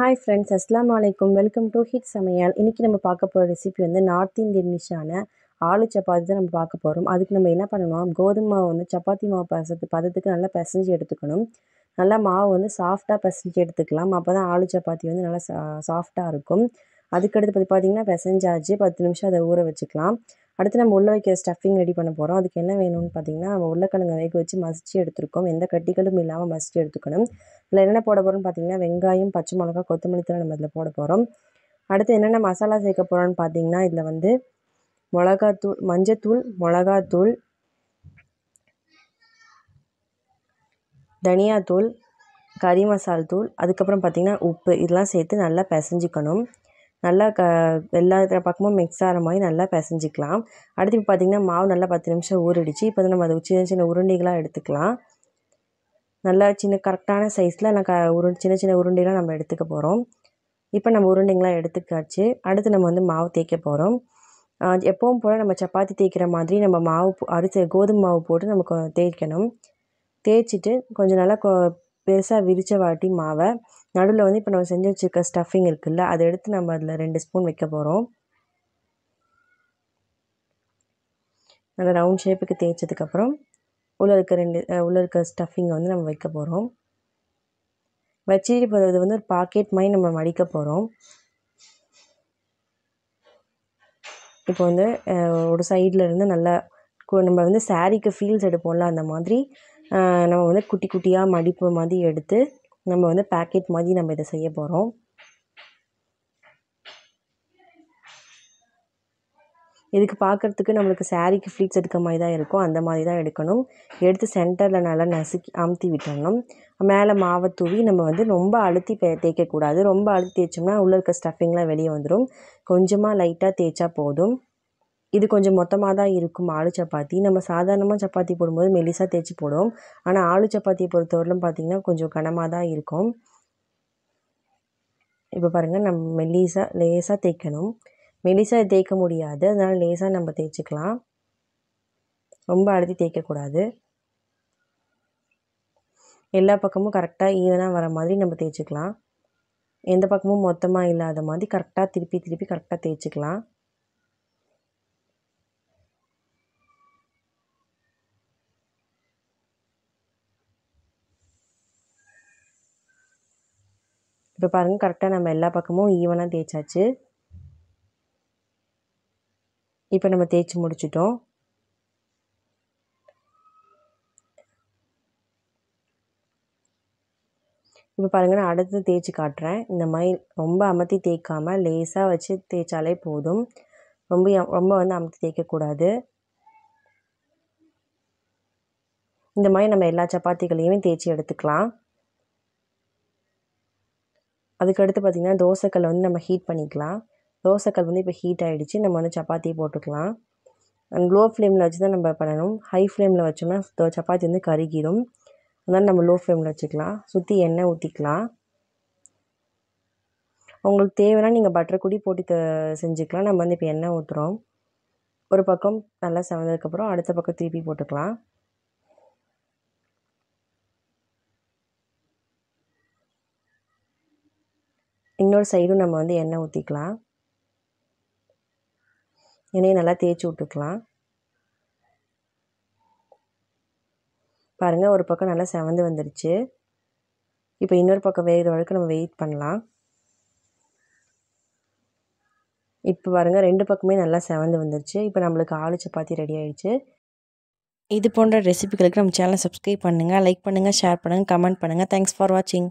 hi friends அஸ்லாம் வலைக்கம் welcome to hit சமையல் இன்றைக்கி நம்ம பார்க்க போகிற ரெசிபி வந்து நார்த் இந்தியன் டிஷ்ஷான ஆலு சப்பாத்தி தான் நம்ம பார்க்க போகிறோம் அதுக்கு நம்ம என்ன பண்ணணும் கோதுமை மாவு வந்து சப்பாத்தி மாவு பசத்து பதத்துக்கு நல்லா பிசைஞ்சு எடுத்துக்கணும் நல்லா மாவு வந்து சாஃப்டாக பிசைஞ்சு எடுத்துக்கலாம் அப்போ தான் ஆலு சப்பாத்தி வந்து நல்லா சா சாஃப்டாக இருக்கும் அதுக்கடுத்து பார்த்து பார்த்திங்கன்னா பிசைஞ்சாச்சு பத்து நிமிஷம் அதை ஊற வச்சுக்கலாம் அடுத்து நம்ம உள்ள வைக்கிற ஸ்டஃபிங் ரெடி பண்ண போகிறோம் அதுக்கு என்ன வேணும்னு பார்த்தீங்கன்னா நம்ம உருளைக்கிழங்கு வேக வச்சு மசிச்சு எடுத்துருக்கோம் எந்த கட்டிகளும் இல்லாமல் மசிச்சு எடுத்துக்கணும் இதில் என்னென்ன போட போகிறோம்னு பார்த்தீங்கன்னா வெங்காயம் பச்சை மிளகா கொத்தமல்லி தலை நம்ம இதில் போட போகிறோம் அடுத்து என்னென்ன மசாலா சேர்க்க போகிறோம்னு பார்த்தீங்கன்னா இதில் வந்து மிளகாத்தூள் மஞ்சத்தூள் மிளகாத்தூள் தனியாத்தூள் கறி மசால் தூள் அதுக்கப்புறம் பார்த்திங்கன்னா உப்பு இதெல்லாம் சேர்த்து நல்லா பிசைஞ்சிக்கணும் நல்லா க எல்லா பக்கமும் மிக்ஸ் ஆகிற மாதிரி நல்லா பிசைஞ்சிக்கலாம் அடுத்து இப்போ பார்த்திங்கன்னா மாவு நல்லா பத்து நிமிஷம் ஊறிடுச்சு இப்போ வந்து நம்ம அதை சின்ன சின்ன உருண்டைகளாக எடுத்துக்கலாம் நல்லா சின்ன கரெக்டான சைஸில் நான் க உரு சின்ன சின்ன உருண்டைலாம் நம்ம எடுத்துக்க போகிறோம் இப்போ நம்ம உருண்டைங்களாம் எடுத்துக்காச்சு அடுத்து நம்ம வந்து மாவு தேய்க்க போகிறோம் எப்பவும் போல் நம்ம சப்பாத்தி தேய்க்கிற மாதிரி நம்ம மாவு அரிசி கோதுமை மாவு போட்டு நம்ம தேய்க்கணும் தேய்ச்சிட்டு கொஞ்சம் நல்லா கொ பெருசாக விரித்த வாட்டி மாவை நடுவில் வந்து இப்போ நம்ம செஞ்சு வச்சுருக்க ஸ்டஃபிங் இருக்குல்ல அதை எடுத்து நம்ம அதில் ரெண்டு ஸ்பூன் வைக்க போகிறோம் நல்லா ரவுண்ட் ஷேப்புக்கு தேய்ச்சதுக்கப்புறம் உள்ளே இருக்க ரெண்டு உள்ளே இருக்க ஸ்டஃபிங்கை வந்து நம்ம வைக்க போகிறோம் வச்சு இப்போ இது வந்து ஒரு பாக்கெட் மாதிரி நம்ம மடிக்க போகிறோம் இப்போ வந்து ஒரு சைடில் இருந்து நல்லா நம்ம வந்து சாரீக்கு ஃபீல்ஸ் எடுப்போம்ல அந்த மாதிரி நம்ம வந்து குட்டி குட்டியாக மடிப்பு மாதிரி எடுத்து நம்ம வந்து பேக்கெட் மாதிரி நம்ம இதை செய்ய போகிறோம் இதுக்கு பார்க்குறதுக்கு நம்மளுக்கு சாரீக்கு ஃப்ளீட்ஸ் எடுக்க மாதிரி தான் இருக்கும் அந்த மாதிரி தான் எடுக்கணும் எடுத்து சென்டரில் நல்லா நசுக்கி அமுத்தி விட்டுறணும் மேலே மாவை தூவி நம்ம வந்து ரொம்ப அழுத்தி தேய்க்கக்கூடாது ரொம்ப அழுத்தி தேய்ச்சோம்னா உள்ளே இருக்க ஸ்டஃபிங்லாம் வெளியே வந்துடும் கொஞ்சமாக லைட்டாக தேய்ச்சா போதும் இது கொஞ்சம் மொத்தமாக தான் இருக்கும் ஆலு சப்பாத்தி நம்ம சாதாரணமாக சப்பாத்தி போடும்போது மெலிசாக தேய்ச்சி போடுவோம் ஆனால் ஆலு சப்பாத்தி பொறுத்தவரையிலும் பார்த்திங்கன்னா கொஞ்சம் கனமாக தான் இருக்கும் இப்போ பாருங்கள் நம்ம மெல்லிசாக லேசாக தேய்க்கணும் மெலிசாக தேய்க்க முடியாது அதனால் லேசாக நம்ம தேய்ச்சிக்கலாம் ரொம்ப அழுத்தி தேய்க்கக்கூடாது எல்லா பக்கமும் கரெக்டாக ஈவனாக வர மாதிரி நம்ம தேய்ச்சிக்கலாம் எந்த பக்கமும் மொத்தமாக இல்லாத மாதிரி கரெக்டாக திருப்பி திருப்பி கரெக்டாக தேய்ச்சிக்கலாம் இப்போ பாருங்கள் கரெக்டாக நம்ம எல்லா பக்கமும் ஈவனாக தேய்ச்சாச்சு இப்போ நம்ம தேய்ச்சி முடிச்சிட்டோம் இப்போ பாருங்கள் நான் அடுத்து தேய்ச்சி காட்டுறேன் இந்த மாதிரி ரொம்ப அமர்த்தி தேய்க்காமல் லேஸாக வச்சு தேய்ச்சாலே போதும் ரொம்ப ரொம்ப வந்து அமர்த்தி தேய்க்கக்கூடாது இந்த மாதிரி நம்ம எல்லா சப்பாத்திகளையும் தேய்ச்சி எடுத்துக்கலாம் அதுக்கடுத்து பார்த்திங்கன்னா தோசைக்கல் வந்து நம்ம ஹீட் பண்ணிக்கலாம் தோசைக்கல் வந்து இப்போ ஹீட் ஆகிடுச்சு நம்ம வந்து சப்பாத்தி போட்டுக்கலாம் அண்ட் லோ ஃப்ளேமில் வச்சு தான் நம்ம பண்ணணும் ஹை ஃப்ளேமில் வச்சோம்னா சப்பாத்தி வந்து கருகிடும் அதனால் நம்ம லோ ஃப்ளேமில் வச்சுக்கலாம் சுற்றி எண்ணெய் ஊற்றிக்கலாம் உங்களுக்கு தேவைன்னா நீங்கள் பட்டர் குடி போட்டு செஞ்சுக்கலாம் நம்ம வந்து இப்போ எண்ணெய் ஊற்றுறோம் ஒரு பக்கம் நல்லா செவந்ததுக்கப்புறம் அடுத்த பக்கம் திருப்பி போட்டுக்கலாம் இன்னொரு சைடும் நம்ம வந்து எண்ணெய் ஊற்றிக்கலாம் எண்ணெயை நல்லா தேய்ச்சி விட்டுக்கலாம் பாருங்கள் ஒரு பக்கம் நல்லா செவந்து வந்துடுச்சு இப்போ இன்னொரு பக்கம் வேகிற வரைக்கும் நம்ம வெயிட் பண்ணலாம் இப்போ பாருங்கள் ரெண்டு பக்கமே நல்லா செவந்து வந்துருச்சு இப்போ நம்மளுக்கு ஆளு சப்பாத்தி ரெடி ஆகிடுச்சு இது போன்ற ரெசிபிகளுக்கு நம்ம சேனலை சப்ஸ்கிரைப் பண்ணுங்கள் லைக் பண்ணுங்கள் ஷேர் பண்ணுங்கள் கமெண்ட் பண்ணுங்கள் தேங்க்ஸ் ஃபார் வாட்சிங்